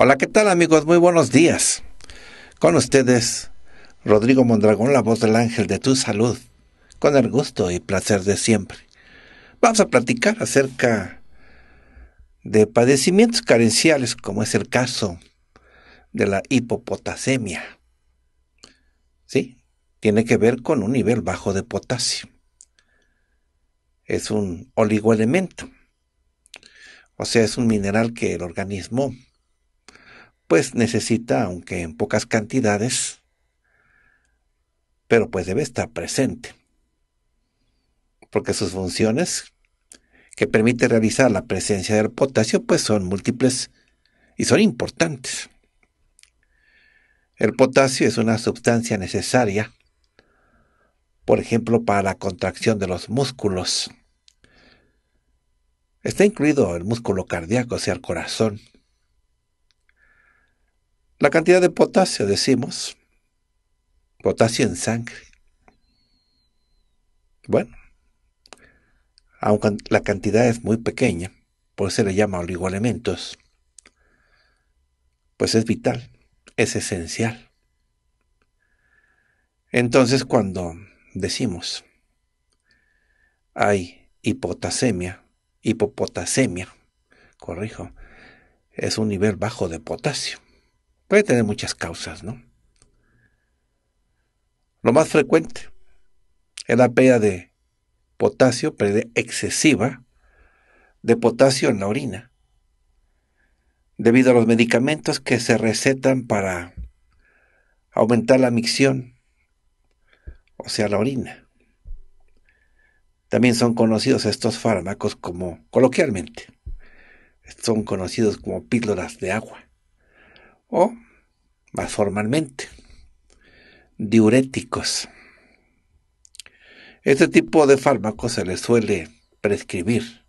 Hola, ¿qué tal amigos? Muy buenos días. Con ustedes, Rodrigo Mondragón, la voz del ángel de tu salud, con el gusto y placer de siempre. Vamos a platicar acerca de padecimientos carenciales, como es el caso de la hipopotasemia. ¿Sí? Tiene que ver con un nivel bajo de potasio. Es un oligoelemento. O sea, es un mineral que el organismo pues necesita, aunque en pocas cantidades, pero pues debe estar presente. Porque sus funciones que permite realizar la presencia del potasio pues son múltiples y son importantes. El potasio es una sustancia necesaria, por ejemplo, para la contracción de los músculos. Está incluido el músculo cardíaco, o sea, el corazón, la cantidad de potasio, decimos, potasio en sangre. Bueno, aunque la cantidad es muy pequeña, por eso se le llama oligoelementos, pues es vital, es esencial. Entonces cuando decimos, hay hipotasemia, hipopotasemia, corrijo, es un nivel bajo de potasio. Puede tener muchas causas, ¿no? Lo más frecuente es la pérdida de potasio, pérdida excesiva de potasio en la orina, debido a los medicamentos que se recetan para aumentar la micción, o sea, la orina. También son conocidos estos fármacos como, coloquialmente, son conocidos como píldoras de agua o más formalmente, diuréticos. Este tipo de fármacos se les suele prescribir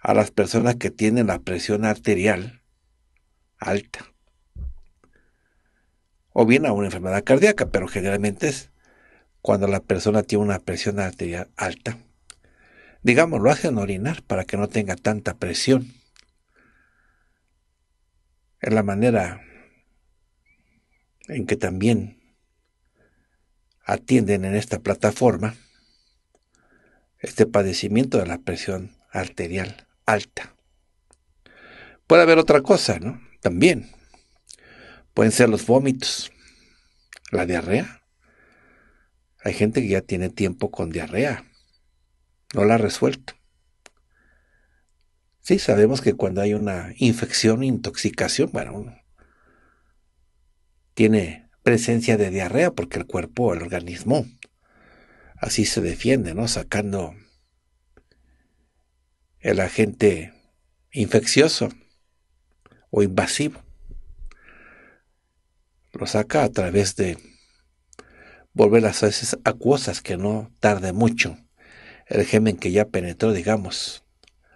a las personas que tienen la presión arterial alta o bien a una enfermedad cardíaca, pero generalmente es cuando la persona tiene una presión arterial alta. Digamos, lo hacen orinar para que no tenga tanta presión es la manera en que también atienden en esta plataforma este padecimiento de la presión arterial alta. Puede haber otra cosa, ¿no? También. Pueden ser los vómitos, la diarrea. Hay gente que ya tiene tiempo con diarrea. No la ha resuelto. Sí, sabemos que cuando hay una infección, intoxicación, bueno, tiene presencia de diarrea porque el cuerpo, el organismo, así se defiende, ¿no? Sacando el agente infeccioso o invasivo. Lo saca a través de volver las veces acuosas que no tarde mucho el gemen que ya penetró, digamos,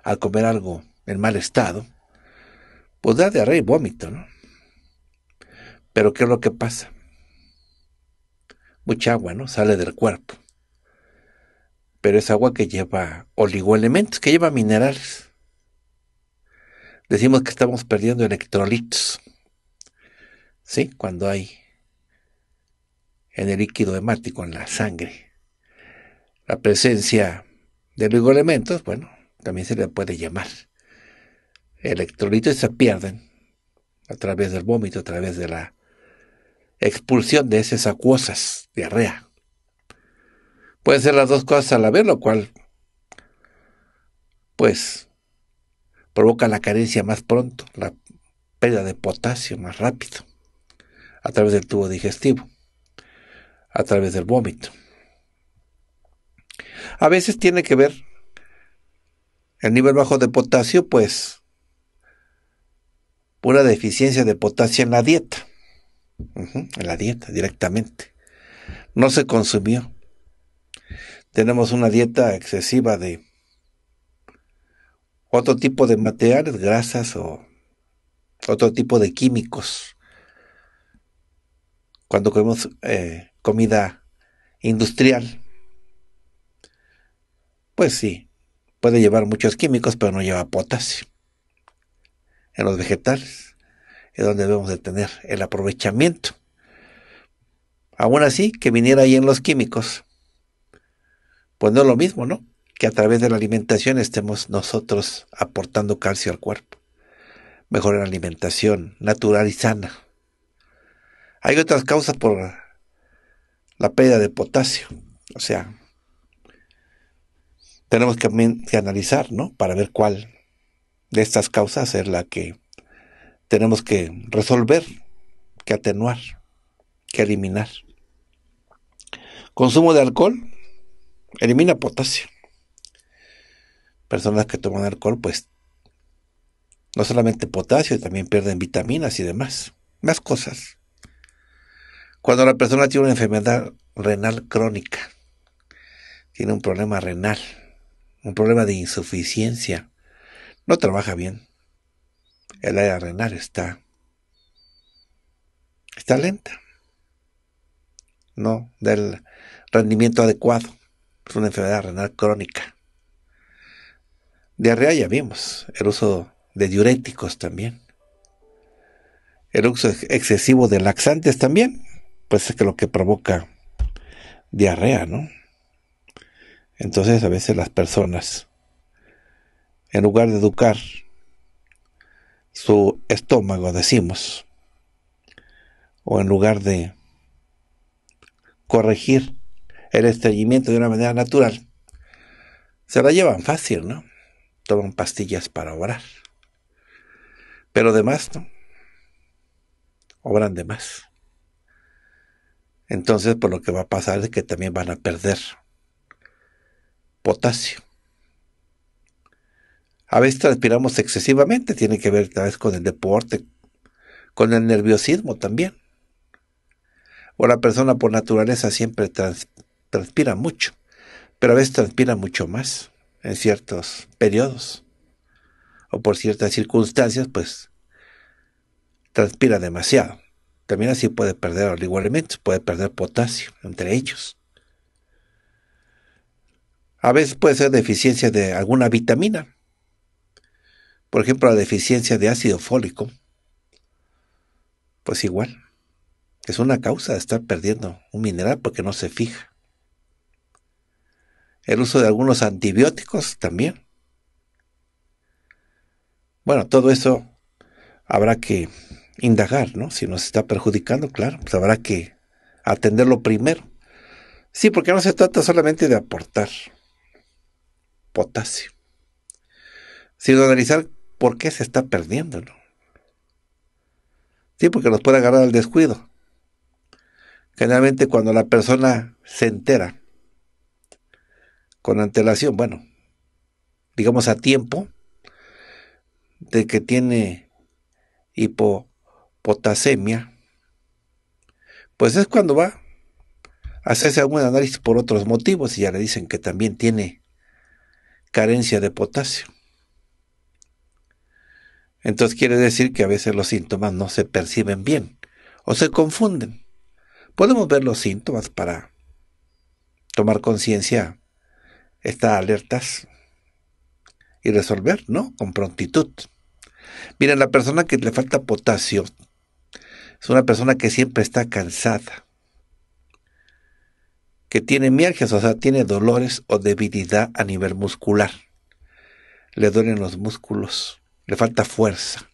al comer algo en mal estado, pues da diarrea y vómito, ¿no? Pero ¿qué es lo que pasa? Mucha agua, ¿no? Sale del cuerpo. Pero es agua que lleva oligoelementos, que lleva minerales. Decimos que estamos perdiendo electrolitos. ¿Sí? Cuando hay en el líquido hemático, en la sangre, la presencia de oligoelementos, bueno, también se le puede llamar. Electrolitos se pierden a través del vómito, a través de la expulsión de esas acuosas, diarrea. Pueden ser las dos cosas a la vez, lo cual, pues, provoca la carencia más pronto, la pérdida de potasio más rápido, a través del tubo digestivo, a través del vómito. A veces tiene que ver el nivel bajo de potasio, pues, pura deficiencia de potasio en la dieta. en la dieta, directamente. No se consumió. Tenemos una dieta excesiva de otro tipo de materiales, grasas o otro tipo de químicos. Cuando comemos eh, comida industrial, pues sí, Puede llevar muchos químicos, pero no lleva potasio. En los vegetales es donde debemos de tener el aprovechamiento. Aún así, que viniera ahí en los químicos, pues no es lo mismo, ¿no? Que a través de la alimentación estemos nosotros aportando calcio al cuerpo. Mejor en la alimentación natural y sana. Hay otras causas por la pérdida de potasio. O sea, tenemos que, analizar, ¿no? Para ver cuál de estas causas es la que tenemos que resolver, que atenuar, que eliminar. Consumo de alcohol elimina potasio. Personas que toman alcohol, pues, no solamente potasio, también pierden vitaminas y demás, más cosas. Cuando la persona tiene una enfermedad renal crónica, tiene un problema renal, un problema de insuficiencia. No trabaja bien. El área renal está está lenta. No del rendimiento adecuado. Es una enfermedad renal crónica. Diarrea ya vimos, el uso de diuréticos también. El uso excesivo de laxantes también, pues es que lo que provoca diarrea, ¿no? Entonces a veces las personas, en lugar de educar su estómago, decimos, o en lugar de corregir el estreñimiento de una manera natural, se la llevan fácil, ¿no? Toman pastillas para obrar. Pero de más, ¿no? Obran de más. Entonces, por pues, lo que va a pasar es que también van a perder potasio. A veces transpiramos excesivamente, tiene que ver tal vez con el deporte, con el nerviosismo también. O la persona por naturaleza siempre transpira mucho, pero a veces transpira mucho más en ciertos periodos. O por ciertas circunstancias, pues transpira demasiado. También así puede perder igualmente puede perder potasio, entre ellos. A veces puede ser deficiencia de alguna vitamina. Por ejemplo, la deficiencia de ácido fólico. Pues igual. Es una causa de estar perdiendo un mineral porque no se fija. El uso de algunos antibióticos también. Bueno, todo eso habrá que indagar, ¿no? Si nos está perjudicando, claro, pues habrá que atenderlo primero. Sí, porque no se trata solamente de aportar, potasio, sino analizar por qué se está perdiendo. Sí, porque nos puede agarrar al descuido. Generalmente cuando la persona se entera con antelación, bueno, digamos a tiempo, de que tiene hipopotasemia, pues es cuando va a hacerse algún análisis por otros motivos y ya le dicen que también tiene carencia de potasio. Entonces quiere decir que a veces los síntomas no se perciben bien o se confunden. Podemos ver los síntomas para tomar conciencia, estar alertas y resolver, ¿no? Con prontitud. Miren, la persona que le falta potasio es una persona que siempre está cansada, que tiene mialgias, o sea, tiene dolores o debilidad a nivel muscular. Le duelen los músculos, le falta fuerza.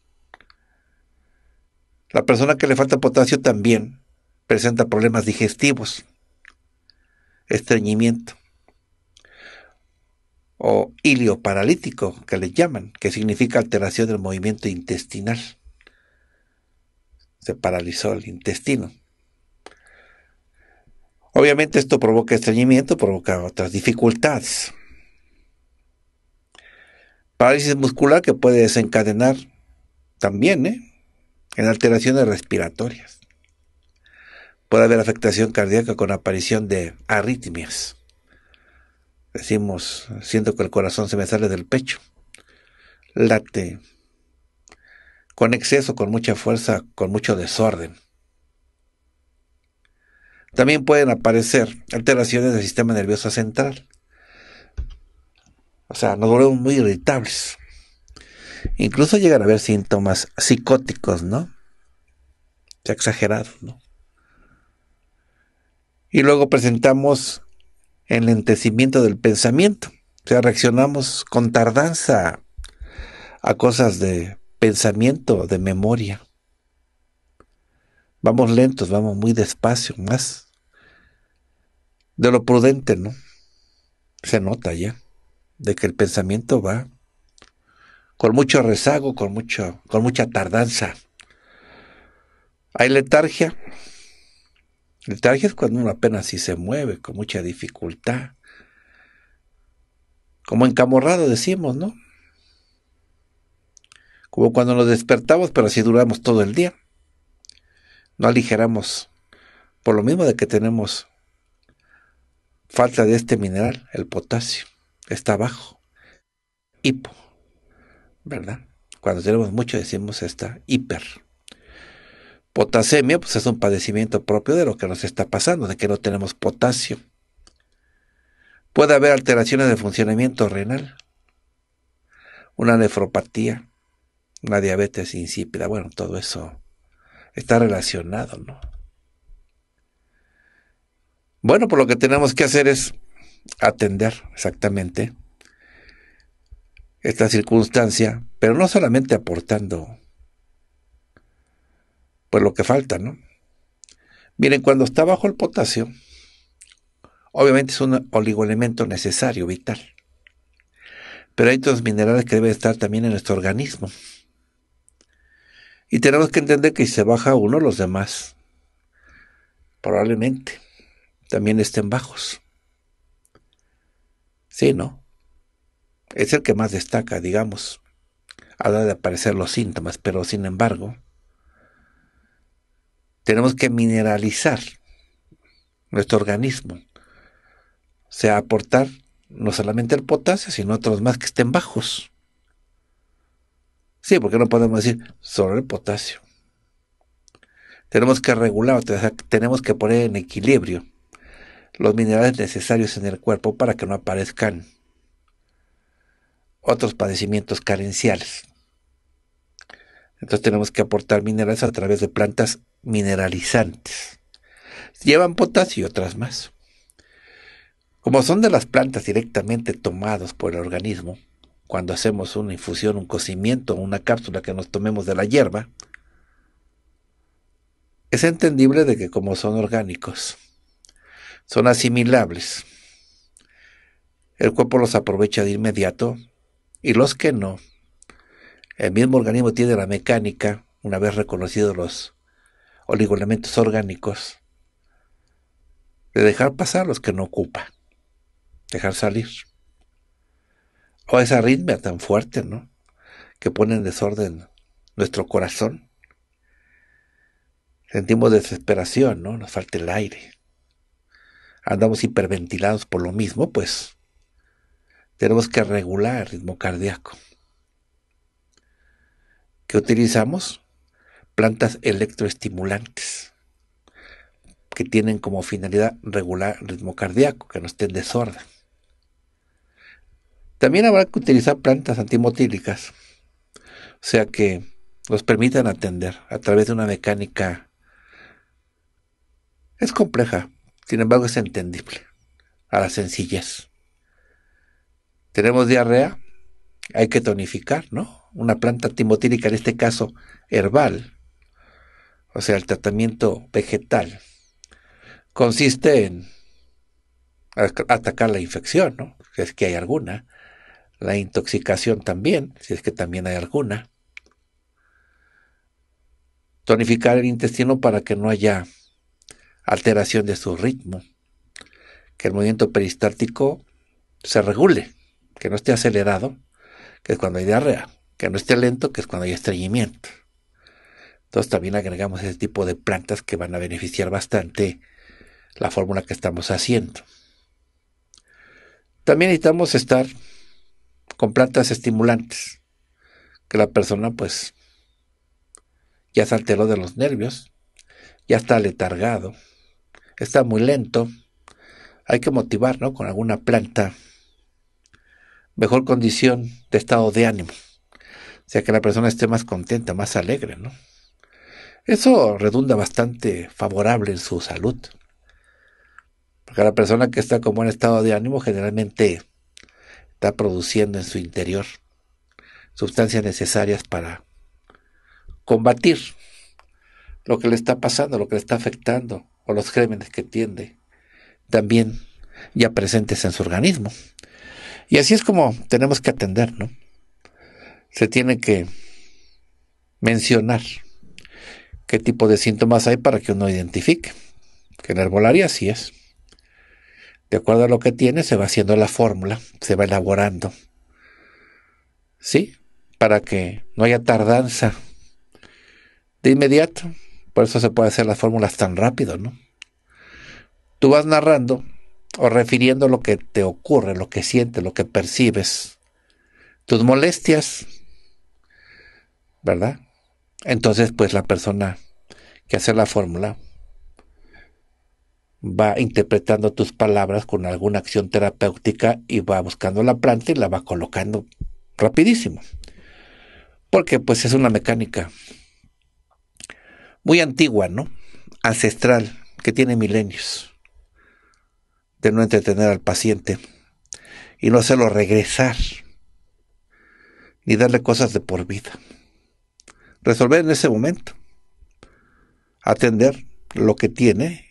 La persona que le falta potasio también presenta problemas digestivos, estreñimiento o ilio paralítico, que le llaman, que significa alteración del movimiento intestinal. Se paralizó el intestino. Obviamente esto provoca estreñimiento, provoca otras dificultades. Parálisis muscular que puede desencadenar también ¿eh? en alteraciones respiratorias. Puede haber afectación cardíaca con aparición de arritmias. Decimos, siento que el corazón se me sale del pecho. Late con exceso, con mucha fuerza, con mucho desorden. También pueden aparecer alteraciones del sistema nervioso central. O sea, nos volvemos muy irritables. Incluso llegan a haber síntomas psicóticos, ¿no? Se exagerados, ¿no? Y luego presentamos el entecimiento del pensamiento. O sea, reaccionamos con tardanza a cosas de pensamiento, de memoria. Vamos lentos, vamos muy despacio, más de lo prudente, ¿no? Se nota ya, de que el pensamiento va con mucho rezago, con, mucho, con mucha tardanza. Hay letargia. Letargia es cuando uno apenas si se mueve, con mucha dificultad. Como encamorrado decimos, ¿no? Como cuando nos despertamos, pero así duramos todo el día. No aligeramos. Por lo mismo de que tenemos falta de este mineral, el potasio, está bajo. Hipo, ¿verdad? Cuando tenemos mucho decimos está hiper. Potasemia, pues es un padecimiento propio de lo que nos está pasando, de que no tenemos potasio. Puede haber alteraciones de funcionamiento renal, una nefropatía, una diabetes insípida, bueno, todo eso está relacionado, ¿no? Bueno, pues lo que tenemos que hacer es atender exactamente esta circunstancia, pero no solamente aportando pues lo que falta, ¿no? Miren, cuando está bajo el potasio, obviamente es un oligoelemento necesario, vital. Pero hay otros minerales que deben estar también en nuestro organismo. Y tenemos que entender que si se baja uno, los demás, probablemente también estén bajos. Sí, ¿no? Es el que más destaca, digamos, a la de aparecer los síntomas, pero sin embargo, tenemos que mineralizar nuestro organismo, o sea, aportar no solamente el potasio, sino otros más que estén bajos. Sí, porque no podemos decir solo el potasio. Tenemos que regular, tenemos que poner en equilibrio los minerales necesarios en el cuerpo para que no aparezcan otros padecimientos carenciales. Entonces tenemos que aportar minerales a través de plantas mineralizantes. Llevan potasio y otras más. Como son de las plantas directamente tomados por el organismo, cuando hacemos una infusión, un cocimiento, una cápsula que nos tomemos de la hierba, es entendible de que como son orgánicos, son asimilables. El cuerpo los aprovecha de inmediato y los que no, el mismo organismo tiene la mecánica, una vez reconocidos los oligoelementos orgánicos, de dejar pasar los que no ocupa, dejar salir. O esa arritmia tan fuerte, ¿no? Que pone en desorden nuestro corazón. Sentimos desesperación, ¿no? Nos falta el aire andamos hiperventilados por lo mismo, pues tenemos que regular el ritmo cardíaco. ¿Qué utilizamos? Plantas electroestimulantes que tienen como finalidad regular el ritmo cardíaco, que no esté desorden. También habrá que utilizar plantas antimotílicas, o sea que nos permitan atender a través de una mecánica. Es compleja, sin embargo, es entendible a la sencillez. Tenemos diarrea, hay que tonificar, ¿no? Una planta timotírica, en este caso herbal, o sea, el tratamiento vegetal, consiste en atacar la infección, ¿no? Si es que hay alguna. La intoxicación también, si es que también hay alguna. Tonificar el intestino para que no haya alteración de su ritmo, que el movimiento peristáltico se regule, que no esté acelerado, que es cuando hay diarrea, que no esté lento, que es cuando hay estreñimiento. Entonces también agregamos ese tipo de plantas que van a beneficiar bastante la fórmula que estamos haciendo. También necesitamos estar con plantas estimulantes, que la persona pues ya se alteró de los nervios, ya está letargado, está muy lento. Hay que motivar, Con alguna planta. Mejor condición de estado de ánimo. O sea, que la persona esté más contenta, más alegre, ¿no? Eso redunda bastante favorable en su salud. Porque la persona que está con buen estado de ánimo generalmente está produciendo en su interior sustancias necesarias para combatir lo que le está pasando, lo que le está afectando o los gérmenes que tiende también ya presentes en su organismo. Y así es como tenemos que atender, ¿no? Se tiene que mencionar qué tipo de síntomas hay para que uno identifique. Que en herbolaria así es. De acuerdo a lo que tiene, se va haciendo la fórmula, se va elaborando. ¿Sí? Para que no haya tardanza. De inmediato, por eso se puede hacer las fórmulas tan rápido, ¿no? Tú vas narrando o refiriendo lo que te ocurre, lo que sientes, lo que percibes, tus molestias, ¿verdad? Entonces, pues la persona que hace la fórmula va interpretando tus palabras con alguna acción terapéutica y va buscando la planta y la va colocando rapidísimo. Porque pues es una mecánica muy antigua, ¿no? Ancestral, que tiene milenios de no entretener al paciente y no hacerlo regresar ni darle cosas de por vida. Resolver en ese momento, atender lo que tiene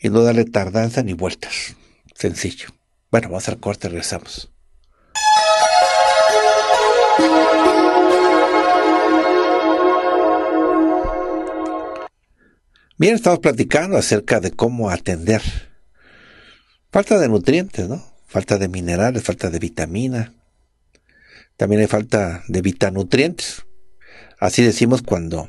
y no darle tardanza ni vueltas. Sencillo. Bueno, vamos al corte, regresamos. Bien, estamos platicando acerca de cómo atender. Falta de nutrientes, ¿no? Falta de minerales, falta de vitamina. También hay falta de vitanutrientes. Así decimos cuando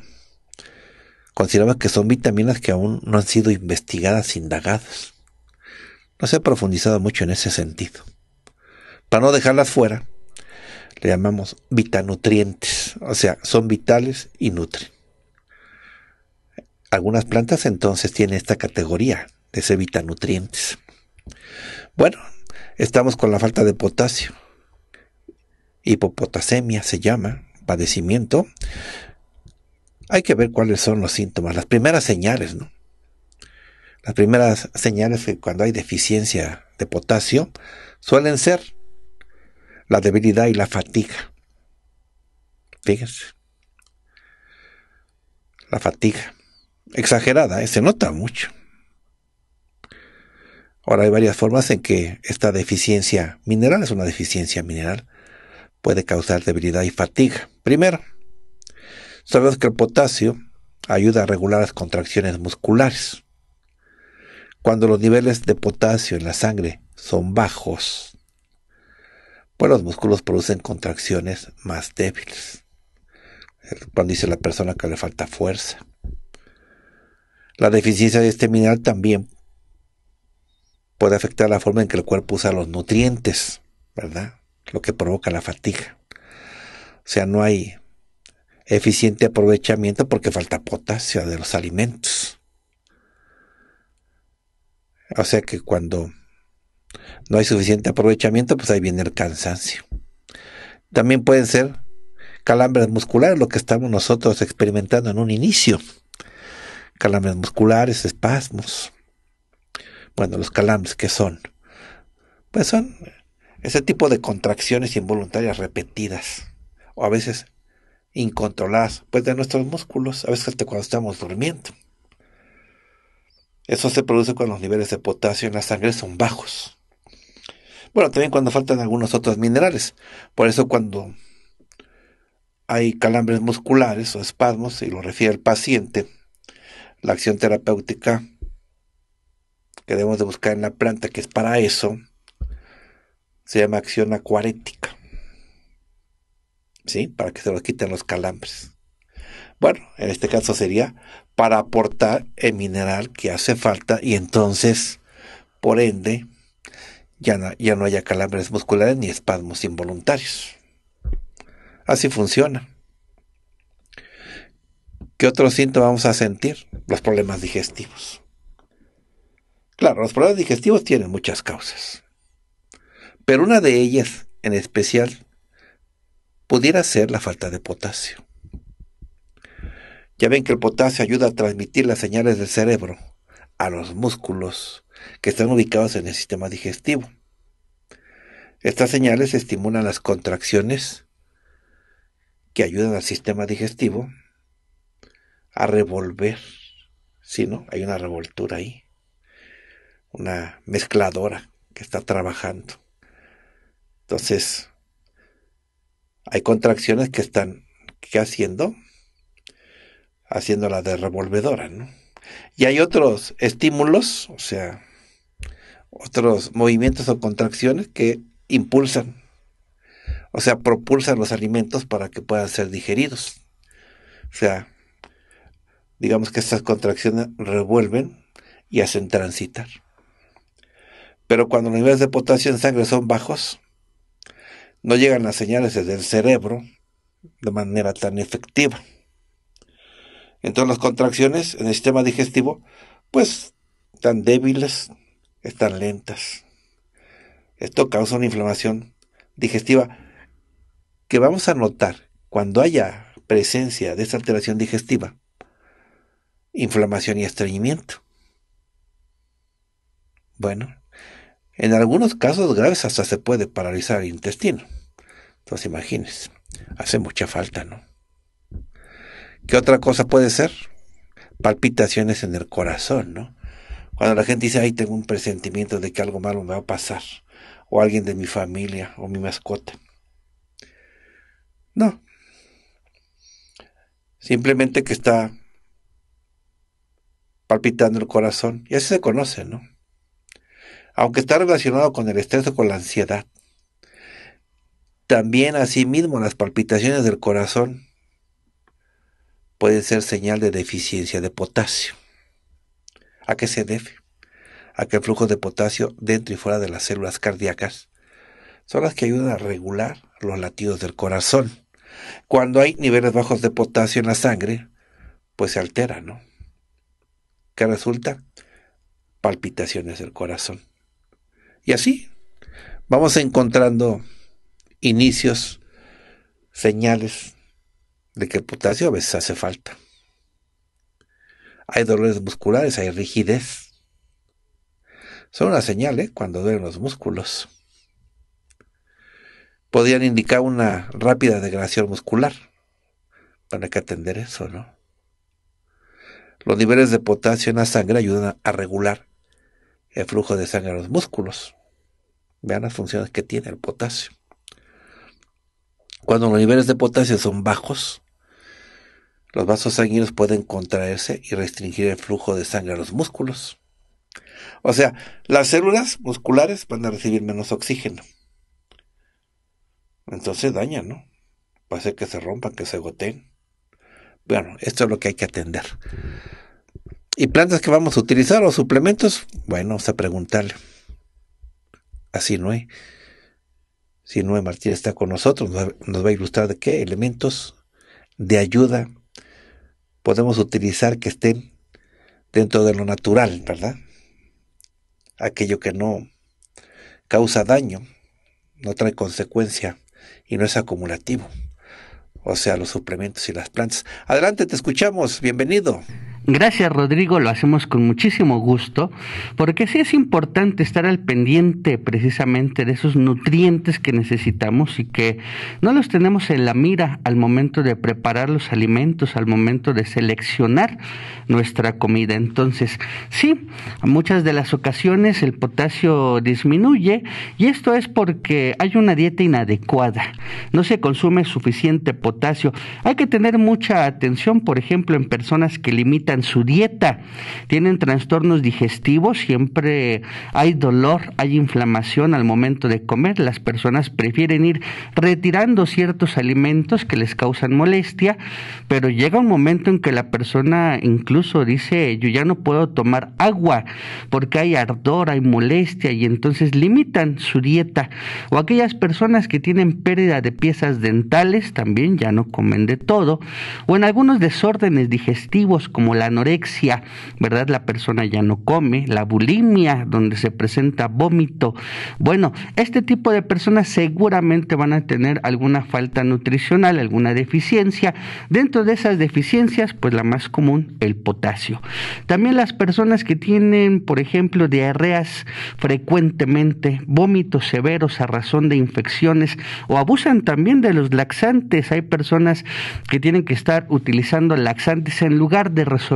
consideramos que son vitaminas que aún no han sido investigadas, indagadas. No se ha profundizado mucho en ese sentido. Para no dejarlas fuera, le llamamos vitanutrientes. O sea, son vitales y nutren. Algunas plantas entonces tienen esta categoría de sevitanutrientes. Bueno, estamos con la falta de potasio. Hipopotasemia se llama, padecimiento. Hay que ver cuáles son los síntomas, las primeras señales, ¿no? Las primeras señales que cuando hay deficiencia de potasio suelen ser la debilidad y la fatiga. Fíjense. La fatiga exagerada, ¿eh? se nota mucho. Ahora hay varias formas en que esta deficiencia mineral, es una deficiencia mineral, puede causar debilidad y fatiga. Primero, sabemos que el potasio ayuda a regular las contracciones musculares. Cuando los niveles de potasio en la sangre son bajos, pues los músculos producen contracciones más débiles. Cuando dice la persona que le falta fuerza. La deficiencia de este mineral también puede afectar la forma en que el cuerpo usa los nutrientes, ¿verdad? Lo que provoca la fatiga. O sea, no hay eficiente aprovechamiento porque falta potasio de los alimentos. O sea que cuando no hay suficiente aprovechamiento, pues ahí viene el cansancio. También pueden ser calambres musculares, lo que estamos nosotros experimentando en un inicio calambres musculares, espasmos. Bueno, los calambres, que son? Pues son ese tipo de contracciones involuntarias repetidas o a veces incontroladas, pues de nuestros músculos, a veces cuando estamos durmiendo. Eso se produce cuando los niveles de potasio en la sangre son bajos. Bueno, también cuando faltan algunos otros minerales. Por eso cuando hay calambres musculares o espasmos, y lo refiere el paciente, la acción terapéutica que debemos de buscar en la planta, que es para eso, se llama acción acuarética. ¿Sí? Para que se nos quiten los calambres. Bueno, en este caso sería para aportar el mineral que hace falta y entonces, por ende, ya ya no haya calambres musculares ni espasmos involuntarios. Así funciona. ¿qué otro síntoma vamos a sentir? Los problemas digestivos. Claro, los problemas digestivos tienen muchas causas, pero una de ellas en especial pudiera ser la falta de potasio. Ya ven que el potasio ayuda a transmitir las señales del cerebro a los músculos que están ubicados en el sistema digestivo. Estas señales estimulan las contracciones que ayudan al sistema digestivo a revolver. Sí, ¿no? Hay una revoltura ahí. Una mezcladora que está trabajando. Entonces, hay contracciones que están, ¿qué haciendo? Haciendo la de revolvedora, ¿no? Y hay otros estímulos, o sea, otros movimientos o contracciones que impulsan, o sea, propulsan los alimentos para que puedan ser digeridos. O sea, digamos que estas contracciones revuelven y hacen transitar. Pero cuando los niveles de potasio en sangre son bajos, no llegan las señales desde el cerebro de manera tan efectiva. Entonces las contracciones en el sistema digestivo, pues, tan débiles, están lentas. Esto causa una inflamación digestiva que vamos a notar cuando haya presencia de esa alteración digestiva inflamación y estreñimiento. Bueno, en algunos casos graves hasta se puede paralizar el intestino. Entonces imagínense, hace mucha falta, ¿no? ¿Qué otra cosa puede ser? Palpitaciones en el corazón, ¿no? Cuando la gente dice, ay, tengo un presentimiento de que algo malo me va a pasar, o alguien de mi familia, o mi mascota. No. Simplemente que está palpitando el corazón, y así se conoce, ¿no? Aunque está relacionado con el estrés o con la ansiedad. También asimismo las palpitaciones del corazón pueden ser señal de deficiencia de potasio. ¿A qué se debe? A que el flujo de potasio dentro y fuera de las células cardíacas son las que ayudan a regular los latidos del corazón. Cuando hay niveles bajos de potasio en la sangre, pues se altera, ¿no? ¿Qué resulta? Palpitaciones del corazón. Y así vamos encontrando inicios, señales de que el potasio a veces hace falta. Hay dolores musculares, hay rigidez. Son una señal ¿eh? cuando duelen los músculos. Podrían indicar una rápida degradación muscular. para que atender eso, ¿no? Los niveles de potasio en la sangre ayudan a regular el flujo de sangre a los músculos. Vean las funciones que tiene el potasio. Cuando los niveles de potasio son bajos, los vasos sanguíneos pueden contraerse y restringir el flujo de sangre a los músculos. O sea, las células musculares van a recibir menos oxígeno. Entonces dañan, ¿no? Puede ser que se rompan, que se goteen. Bueno, esto es lo que hay que atender. ¿Y plantas que vamos a utilizar o suplementos? Bueno, vamos a preguntarle. Así no hay Si Noé Martínez está con nosotros, nos va a ilustrar de qué elementos de ayuda podemos utilizar que estén dentro de lo natural, ¿verdad? Aquello que no causa daño, no trae consecuencia y no es acumulativo o sea, los suplementos y las plantas. Adelante, te escuchamos, bienvenido. Gracias Rodrigo, lo hacemos con muchísimo gusto, porque sí es importante estar al pendiente precisamente de esos nutrientes que necesitamos y que no los tenemos en la mira al momento de preparar los alimentos, al momento de seleccionar nuestra comida. Entonces, sí, muchas de las ocasiones el potasio disminuye y esto es porque hay una dieta inadecuada, no se consume suficiente potasio. Hay que tener mucha atención, por ejemplo, en personas que limitan su dieta. Tienen trastornos digestivos, siempre hay dolor, hay inflamación al momento de comer. Las personas prefieren ir retirando ciertos alimentos que les causan molestia, pero llega un momento en que la persona incluso dice, yo ya no puedo tomar agua porque hay ardor, hay molestia y entonces limitan su dieta. O aquellas personas que tienen pérdida de piezas dentales también ya no comen de todo. O en algunos desórdenes digestivos como la anorexia, ¿verdad? La persona ya no come, la bulimia, donde se presenta vómito. Bueno, este tipo de personas seguramente van a tener alguna falta nutricional, alguna deficiencia. Dentro de esas deficiencias, pues la más común, el potasio. También las personas que tienen, por ejemplo, diarreas frecuentemente, vómitos severos a razón de infecciones o abusan también de los laxantes. Hay personas que tienen que estar utilizando laxantes en lugar de resolver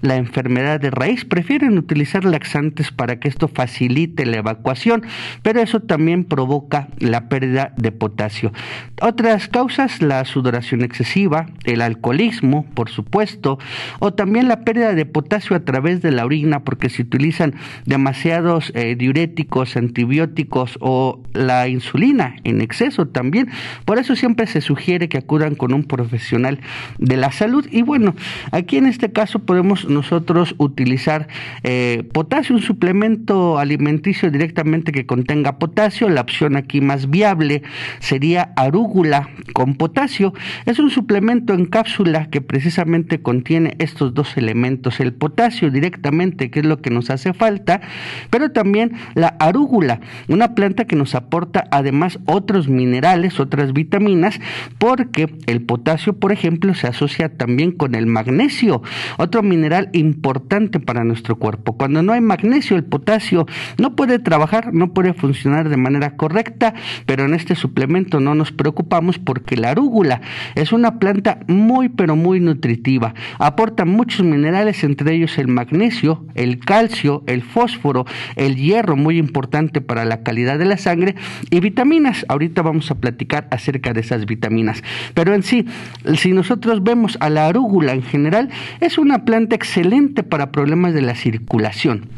la enfermedad de raíz, prefieren utilizar laxantes para que esto facilite la evacuación, pero eso también provoca la pérdida de potasio. Otras causas, la sudoración excesiva, el alcoholismo, por supuesto, o también la pérdida de potasio a través de la orina, porque se utilizan demasiados eh, diuréticos, antibióticos o la insulina en exceso también. Por eso siempre se sugiere que acudan con un profesional de la salud. Y bueno, aquí en este caso podemos nosotros utilizar eh, potasio, un suplemento alimenticio directamente que contenga potasio. La opción aquí más viable sería arúgula con potasio. Es un suplemento en cápsula que precisamente contiene estos dos elementos, el potasio directamente, que es lo que nos hace falta, pero también la arúgula, una planta que nos aporta además otros minerales, otras vitaminas, porque el potasio, por ejemplo, se asocia también con el magnesio otro mineral importante para nuestro cuerpo. Cuando no hay magnesio, el potasio no puede trabajar, no puede funcionar de manera correcta, pero en este suplemento no nos preocupamos porque la arúgula es una planta muy pero muy nutritiva. Aporta muchos minerales, entre ellos el magnesio, el calcio, el fósforo, el hierro, muy importante para la calidad de la sangre, y vitaminas. Ahorita vamos a platicar acerca de esas vitaminas. Pero en sí, si nosotros vemos a la arúgula en general, es una planta excelente para problemas de la circulación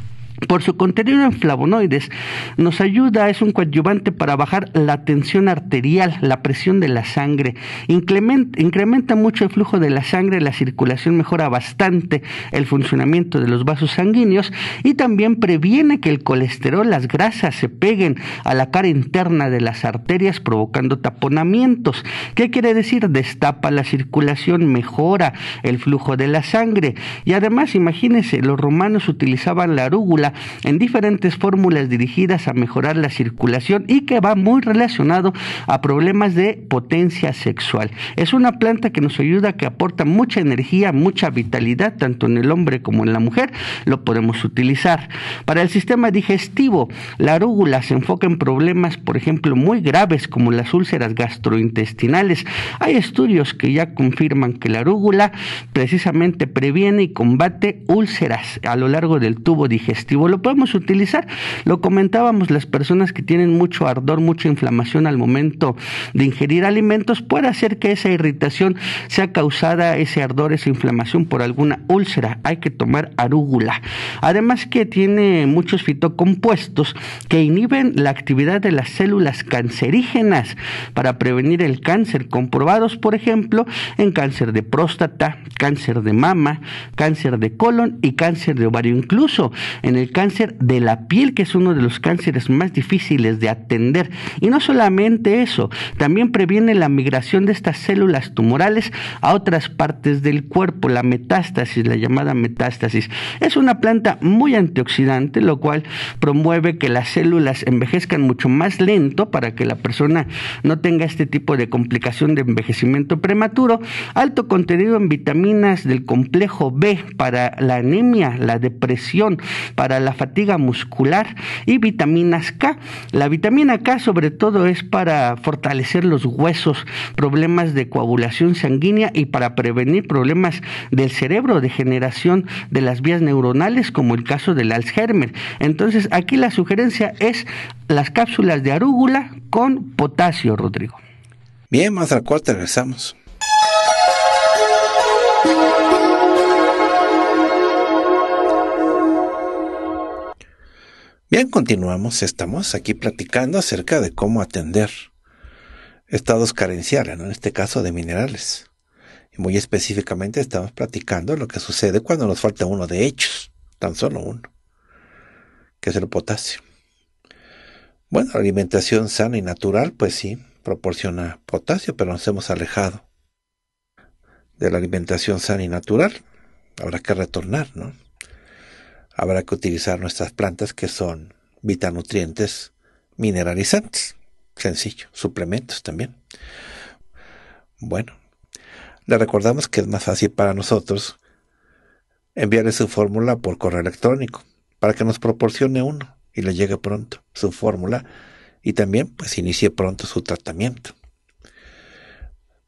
por su contenido en flavonoides, nos ayuda, es un coadyuvante para bajar la tensión arterial, la presión de la sangre, incrementa, mucho el flujo de la sangre, la circulación mejora bastante el funcionamiento de los vasos sanguíneos y también previene que el colesterol, las grasas se peguen a la cara interna de las arterias provocando taponamientos. ¿Qué quiere decir? Destapa la circulación, mejora el flujo de la sangre y además imagínense, los romanos utilizaban la arúgula en diferentes fórmulas dirigidas a mejorar la circulación y que va muy relacionado a problemas de potencia sexual. Es una planta que nos ayuda, que aporta mucha energía, mucha vitalidad, tanto en el hombre como en la mujer, lo podemos utilizar. Para el sistema digestivo, la arúgula se enfoca en problemas, por ejemplo, muy graves como las úlceras gastrointestinales. Hay estudios que ya confirman que la arúgula precisamente previene y combate úlceras a lo largo del tubo digestivo lo podemos utilizar. Lo comentábamos, las personas que tienen mucho ardor, mucha inflamación al momento de ingerir alimentos, puede hacer que esa irritación sea causada, ese ardor, esa inflamación por alguna úlcera. Hay que tomar arúgula. Además que tiene muchos fitocompuestos que inhiben la actividad de las células cancerígenas para prevenir el cáncer, comprobados, por ejemplo, en cáncer de próstata, cáncer de mama, cáncer de colon y cáncer de ovario, incluso en el cáncer de la piel, que es uno de los cánceres más difíciles de atender. Y no solamente eso, también previene la migración de estas células tumorales a otras partes del cuerpo, la metástasis, la llamada metástasis. Es una planta muy antioxidante, lo cual promueve que las células envejezcan mucho más lento para que la persona no tenga este tipo de complicación de envejecimiento prematuro, alto contenido en vitaminas del complejo B para la anemia, la depresión, para la fatiga muscular y vitaminas K. La vitamina K sobre todo es para fortalecer los huesos, problemas de coagulación sanguínea y para prevenir problemas del cerebro, degeneración de las vías neuronales como el caso del Alzheimer. Entonces aquí la sugerencia es las cápsulas de arúgula con potasio, Rodrigo. Bien, más al regresamos. Bien, continuamos. Estamos aquí platicando acerca de cómo atender estados carenciales, en este caso de minerales. Y muy específicamente estamos platicando lo que sucede cuando nos falta uno de hechos, tan solo uno, que es el potasio. Bueno, la alimentación sana y natural, pues sí, proporciona potasio, pero nos hemos alejado de la alimentación sana y natural. Habrá que retornar, ¿no? habrá que utilizar nuestras plantas que son vitanutrientes mineralizantes. Sencillo, suplementos también. Bueno, le recordamos que es más fácil para nosotros enviarle su fórmula por correo electrónico para que nos proporcione uno y le llegue pronto su fórmula y también pues inicie pronto su tratamiento.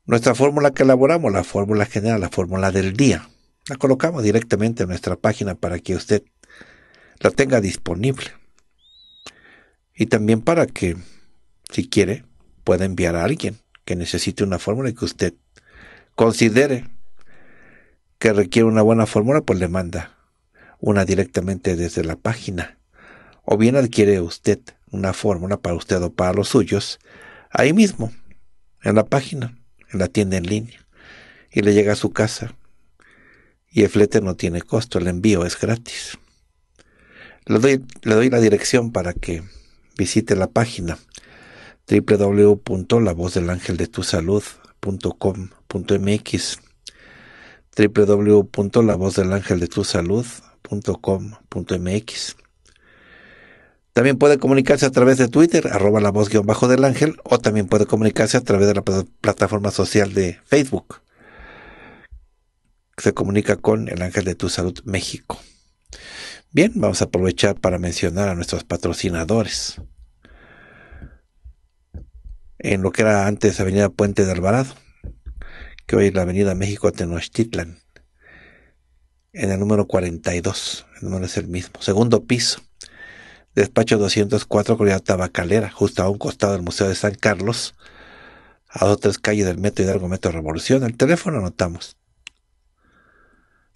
Nuestra fórmula que elaboramos, la fórmula general, la fórmula del día, la colocamos directamente en nuestra página para que usted la tenga disponible. Y también para que, si quiere, pueda enviar a alguien que necesite una fórmula y que usted considere que requiere una buena fórmula, pues le manda una directamente desde la página. O bien adquiere usted una fórmula para usted o para los suyos ahí mismo, en la página, en la tienda en línea. Y le llega a su casa. Y el flete no tiene costo, el envío es gratis. Le doy, la dirección para que visite la página www.lavozdelangeldetusalud.com.mx www.lavozdelangeldetusalud.com.mx también puede comunicarse a través de Twitter, arroba la voz guión bajo del ángel, o también puede comunicarse a través de la plataforma social de Facebook. Se comunica con el ángel de tu salud México. Bien, vamos a aprovechar para mencionar a nuestros patrocinadores. En lo que era antes Avenida Puente de Alvarado, que hoy es la Avenida México Tenochtitlan, en el número 42, el número es el mismo, segundo piso, despacho 204, Colonia Tabacalera, justo a un costado del Museo de San Carlos, a dos calles del Metro Hidalgo Metro Revolución. El teléfono anotamos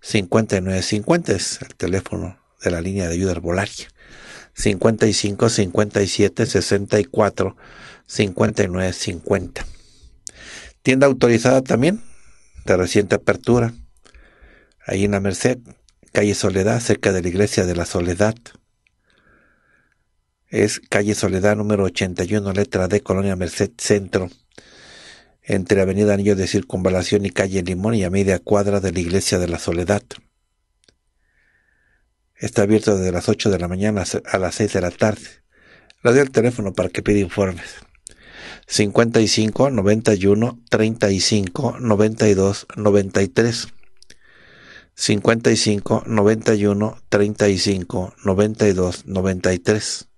5950 es el teléfono de la línea de ayuda arbolaria. 55 57 64 nueve Tienda autorizada también, de reciente apertura, ahí en la Merced, calle Soledad, cerca de la iglesia de la Soledad. Es calle Soledad número 81, letra D, Colonia Merced Centro entre Avenida Anillo de Circunvalación y Calle Limón y a media cuadra de la Iglesia de la Soledad. Está abierto desde las 8 de la mañana a las 6 de la tarde. Le doy el teléfono para que pida informes. 55 91 35 92 93. 55 91 35 92 93.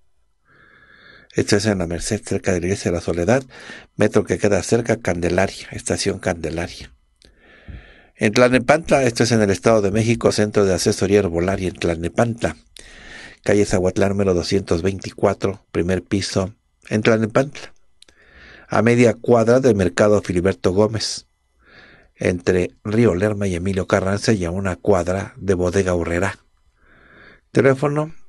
Esto es en la Merced, cerca de la Iglesia de la Soledad, metro que queda cerca Candelaria, estación Candelaria. En Tlanepantla, esto es en el Estado de México, Centro de Asesoría Herbolaria en Tlanepantla, calle Zahuatlán número 224, primer piso, en Tlanepantla. A media cuadra del mercado Filiberto Gómez, entre Río Lerma y Emilio Carranza y a una cuadra de Bodega Urrera. Teléfono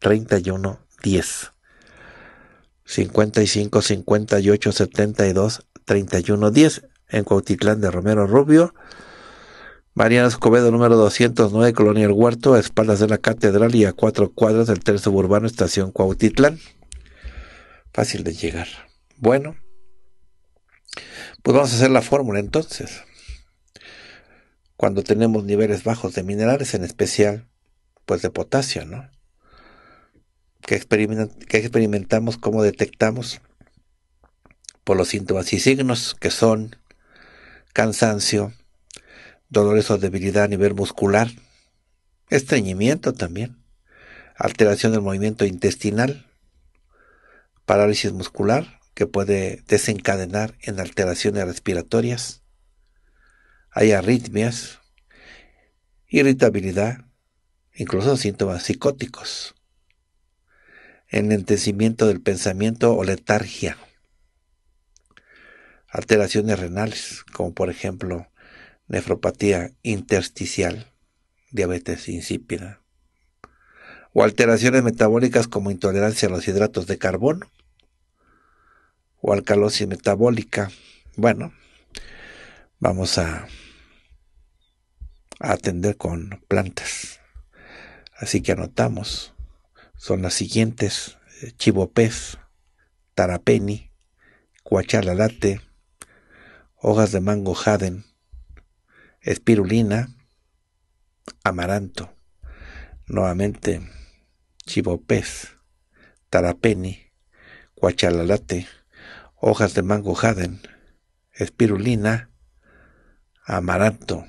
31 10. 55 58 72 31 10 en Cuautitlán de Romero Rubio. Mariano Escobedo, número 209, Colonia El Huerto, a espaldas de la Catedral y a cuatro cuadras del tren suburbano, estación Cuautitlán. Fácil de llegar. Bueno, pues vamos a hacer la fórmula entonces. Cuando tenemos niveles bajos de minerales, en especial, pues de potasio, ¿no? que, experimentamos, cómo detectamos por los síntomas y signos que son cansancio, dolores o debilidad a nivel muscular, estreñimiento también, alteración del movimiento intestinal, parálisis muscular que puede desencadenar en alteraciones respiratorias, hay arritmias, irritabilidad, incluso síntomas psicóticos enlentecimiento del pensamiento o letargia, alteraciones renales, como por ejemplo nefropatía intersticial, diabetes insípida, o alteraciones metabólicas como intolerancia a los hidratos de carbono, o alcalosis metabólica. Bueno, vamos a atender con plantas. Así que anotamos son las siguientes: chivopez tarapeni, cuachalalate, hojas de mango jaden, espirulina, amaranto. Nuevamente, chivopez tarapeni, cuachalalate, hojas de mango jaden, espirulina, amaranto.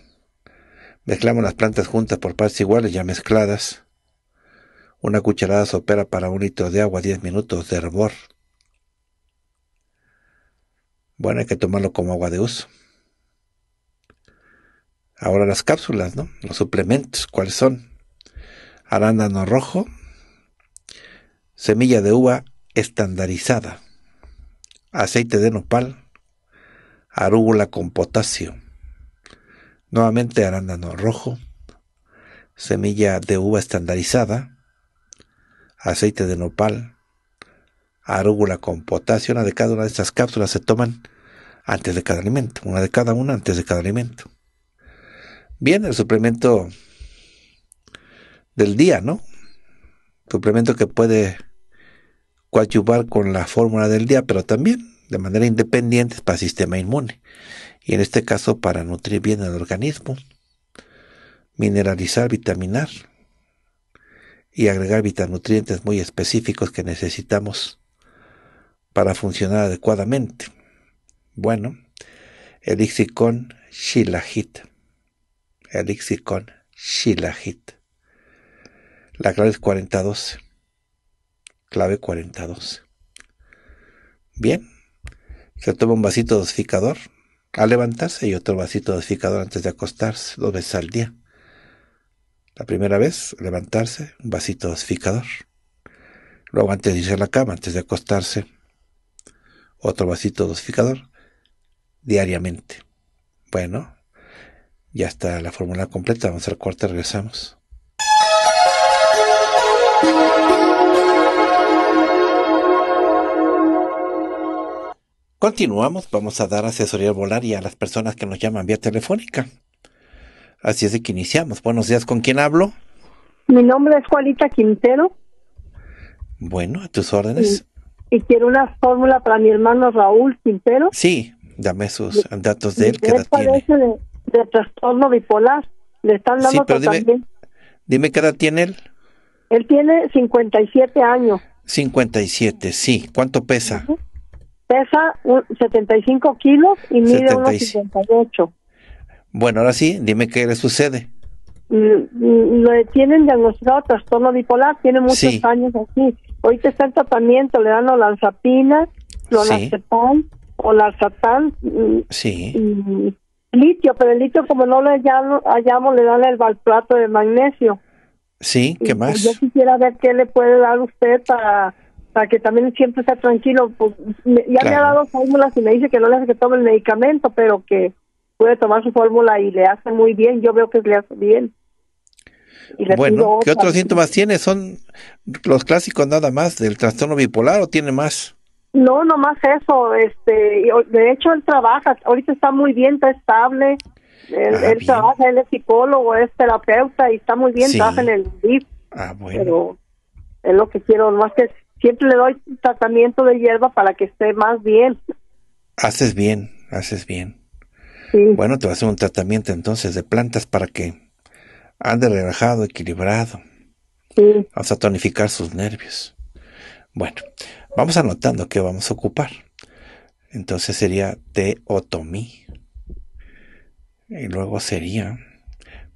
Mezclamos las plantas juntas por partes iguales, ya mezcladas. Una cucharada sopera para un litro de agua, 10 minutos de hervor. Bueno, hay que tomarlo como agua de uso. Ahora las cápsulas, ¿no? Los suplementos, ¿cuáles son? Arándano rojo, semilla de uva estandarizada, aceite de nopal, arúgula con potasio, nuevamente arándano rojo, semilla de uva estandarizada, aceite de nopal, arúgula con potasio. Una de cada una de estas cápsulas se toman antes de cada alimento, una de cada una antes de cada alimento. Bien, el suplemento del día, ¿no? Suplemento que puede coadyuvar con la fórmula del día, pero también de manera independiente para el sistema inmune. Y en este caso para nutrir bien el organismo, mineralizar, vitaminar, y agregar vitanutrientes muy específicos que necesitamos para funcionar adecuadamente. Bueno, elixicon shilajit. con shilajit. La clave es Clave 42 Bien. Se toma un vasito dosificador al levantarse y otro vasito dosificador antes de acostarse, dos veces al día. La primera vez, levantarse, un vasito dosificador. Luego, antes de irse a la cama, antes de acostarse, otro vasito dosificador diariamente. Bueno, ya está la fórmula completa. Vamos al corte, regresamos. Continuamos, vamos a dar asesoría volaria a las personas que nos llaman vía telefónica. Así es de que iniciamos. Buenos días, ¿con quién hablo? Mi nombre es Juanita Quintero. Bueno, a tus órdenes. Y, quiero una fórmula para mi hermano Raúl Quintero. Sí, dame sus datos de él. ¿qué edad De, de, trastorno bipolar. Le están dando sí, pero dime, qué edad tiene él. Él tiene 57 años. 57, sí. ¿Cuánto pesa? Pesa 75 kilos y mide 75. unos bueno, ahora sí, dime qué le sucede. Lo tienen diagnosticado trastorno bipolar, tiene muchos años así. Ahorita está el tratamiento, le dan olanzapina, olanzapón, olanzatán, Sí. Mm, litio, pero el litio como no lo hallamos, le dan el valprato de magnesio. Sí, ¿qué pues, más? Yo quisiera ver qué le puede dar usted para, que también siempre esté tranquilo. Pues, ya me ha dado fórmulas y me dice que no le hace que tome el medicamento, pero que puede tomar su fórmula y le hace muy bien. Yo veo que le hace bien. bueno, ¿qué otros síntomas tiene? ¿Son los clásicos nada más del trastorno bipolar o tiene más? No, no más eso. Este, de hecho, él trabaja. Ahorita está muy bien, está estable. Él, ah, trabaja, él es psicólogo, es terapeuta y está muy bien, trabaja en el Ah, bueno. Pero es lo que quiero, más que siempre le doy tratamiento de hierba para que esté más bien. Haces bien, haces bien. Bueno, te va a hacer un tratamiento entonces de plantas para que ande relajado, equilibrado. Vamos a tonificar sus nervios. Bueno, vamos anotando qué vamos a ocupar. Entonces sería teotomí. Y luego sería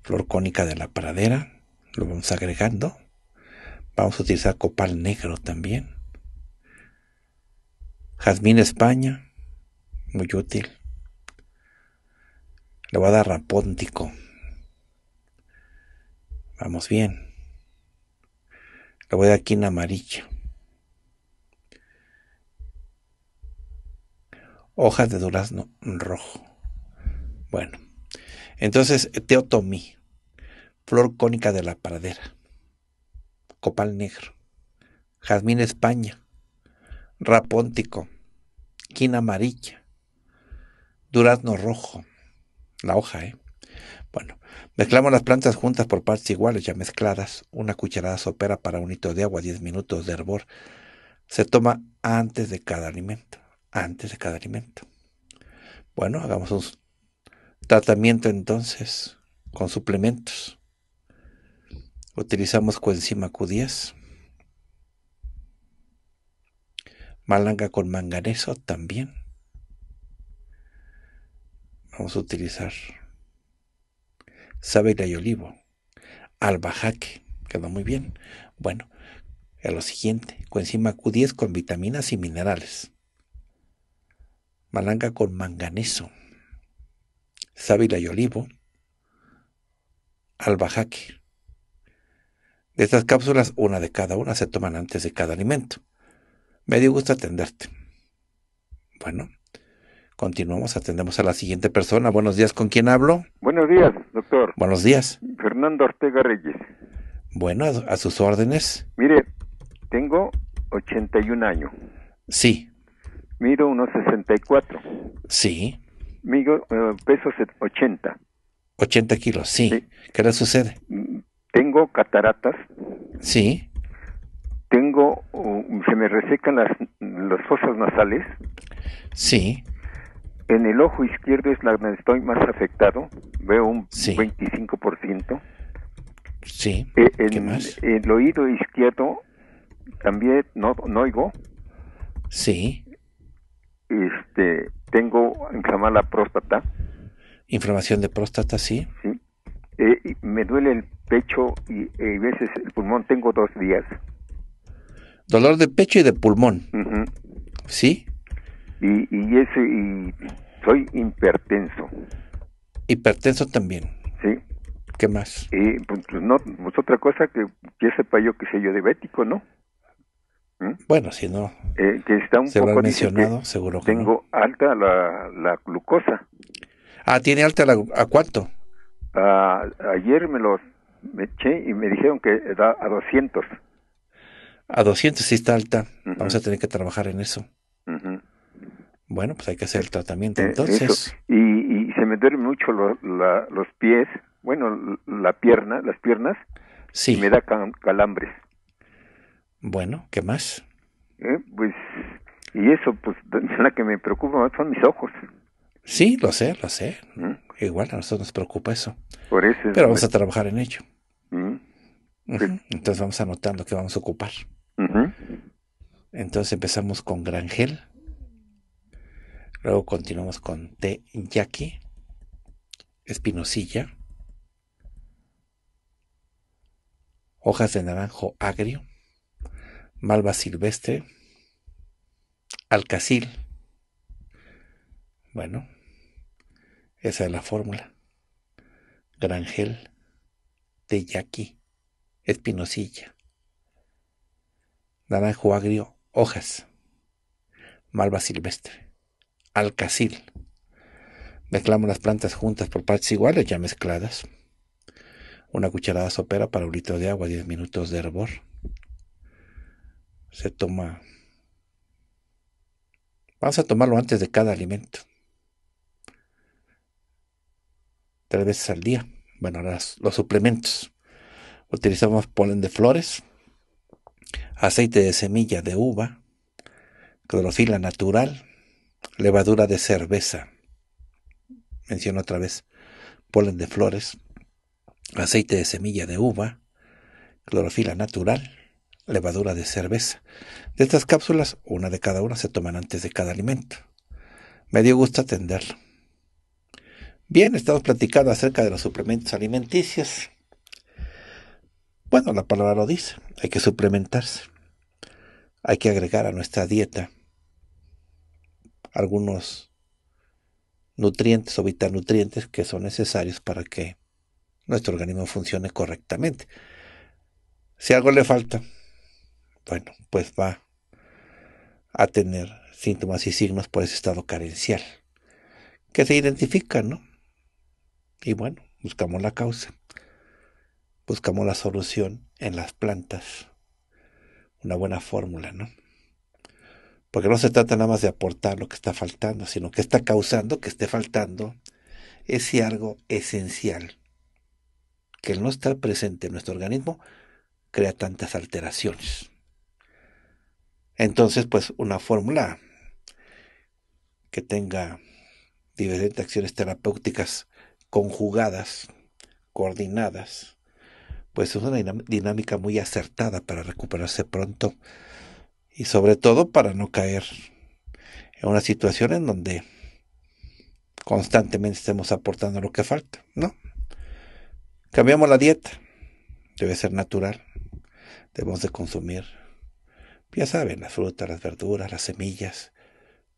flor cónica de la pradera. Lo vamos agregando. Vamos a utilizar copal negro también. Jazmín España. Muy útil. Le voy a dar Rapóntico. Vamos bien. Le voy a dar aquí en Hojas de durazno rojo. Bueno. Entonces, Teotomí. Flor cónica de la pradera. Copal negro. Jazmín España. Rapóntico. Quina amarilla. Durazno rojo la hoja, ¿eh? Bueno, mezclamos las plantas juntas por partes iguales ya mezcladas, una cucharada sopera para un hito de agua, 10 minutos de hervor. Se toma antes de cada alimento, antes de cada alimento. Bueno, hagamos un tratamiento entonces con suplementos. Utilizamos coenzima Q10, malanga con manganeso también Vamos a utilizar sábila y olivo, albajaque, quedó muy bien. Bueno, a lo siguiente, coenzima Q10 con vitaminas y minerales, malanga con manganeso, sábila y olivo, albajaque. De estas cápsulas, una de cada una se toman antes de cada alimento. Me dio gusto atenderte. Bueno, Continuamos, atendemos a la siguiente persona. Buenos días, ¿con quién hablo? Buenos días, doctor. Buenos días. Fernando Ortega Reyes. Bueno, a sus órdenes. Mire, tengo 81 años. Sí. Miro unos 64. Sí. Mido eh, peso 80. 80 kilos, sí. ¿Qué le sucede? Tengo cataratas. Sí. Tengo, uh, se me resecan las, las fosas nasales. Sí en el ojo izquierdo es donde estoy más afectado, veo un 25%. Sí. Eh, en, el oído izquierdo también no, oigo. Sí. Este, tengo inflamada la próstata. Inflamación de próstata, sí. Sí. Eh, me duele el pecho eh, y a veces el pulmón. Tengo dos días. Dolor de pecho y de pulmón. Sí y, y ese soy hipertenso hipertenso también sí qué más y pues, no pues, otra cosa que, que sepa yo que sé yo diabético no ¿Mm? bueno si no eh, que está un seguro tengo alta la, glucosa ah tiene alta la a cuánto ayer me lo me eché y me dijeron que da a 200 a 200 sí está alta. Vamos a tener que trabajar en eso. Bueno, pues hay que hacer el tratamiento eh, entonces. Y, se me duermen mucho los pies, bueno, la pierna, las piernas. Sí. Y me da calambres. Bueno, ¿qué más? Eh, pues, y eso, pues, la que me preocupa más son mis ojos. Sí, lo sé, lo sé. ¿Mm? Igual a nosotros nos preocupa eso. Por eso. Pero vamos a trabajar en ello. ¿Mm? Pues entonces vamos anotando qué vamos a ocupar. Entonces empezamos con Grangel. Luego continuamos con T. Yaqui, Espinosilla, Hojas de naranjo agrio, Malva silvestre, Alcacil. Bueno, esa es la fórmula. Grangel, Teyaki, Espinosilla, Naranjo agrio, hojas, Malva silvestre alcacil. Mezclamos las plantas juntas por partes iguales, ya mezcladas. Una cucharada sopera para un litro de agua, 10 minutos de hervor. Se toma. Vamos a tomarlo antes de cada alimento. Tres veces al día. Bueno, los suplementos. Utilizamos polen de flores, aceite de semilla de uva, clorofila natural, levadura de cerveza, menciono otra vez, polen de flores, aceite de semilla de uva, clorofila natural, levadura de cerveza. De estas cápsulas, una de cada una se toman antes de cada alimento. Me dio gusto atenderlo. Bien, estamos platicando acerca de los suplementos alimenticios. Bueno, la palabra lo dice, hay que suplementarse, hay que agregar a nuestra dieta algunos nutrientes o nutrientes que son necesarios para que nuestro organismo funcione correctamente. Si algo le falta, bueno, pues va a tener síntomas y signos por ese estado carencial, que se identifica, ¿no? Y bueno, buscamos la causa, buscamos la solución en las plantas, una buena fórmula, ¿no? Porque no se trata nada más de aportar lo que está faltando, sino que está causando que esté faltando ese algo esencial, que el no estar presente en nuestro organismo crea tantas alteraciones. Entonces, pues una fórmula que tenga diferentes acciones terapéuticas conjugadas, coordinadas, pues es una dinámica muy acertada para recuperarse pronto y sobre todo para no caer en una situación en donde constantemente estemos aportando lo que falta, ¿no? Cambiamos la dieta, debe ser natural, debemos de consumir, ya saben, las frutas, las verduras, las semillas.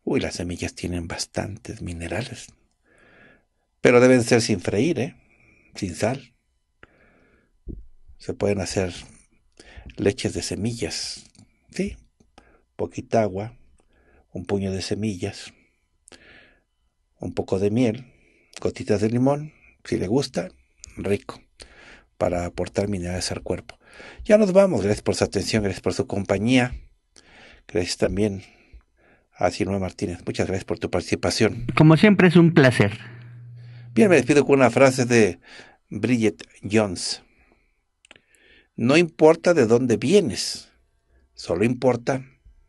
Uy, las semillas tienen bastantes minerales, pero deben ser sin freír, ¿eh? sin sal. Se pueden hacer leches de semillas, sí, poquita agua, un puño de semillas, un poco de miel, gotitas de limón, si le gusta, rico, para aportar minerales al cuerpo. Ya nos vamos, gracias por su atención, gracias por su compañía, gracias también a Silvia Martínez, muchas gracias por tu participación. Como siempre es un placer. Bien, me despido con una frase de Bridget Jones. No importa de dónde vienes, solo importa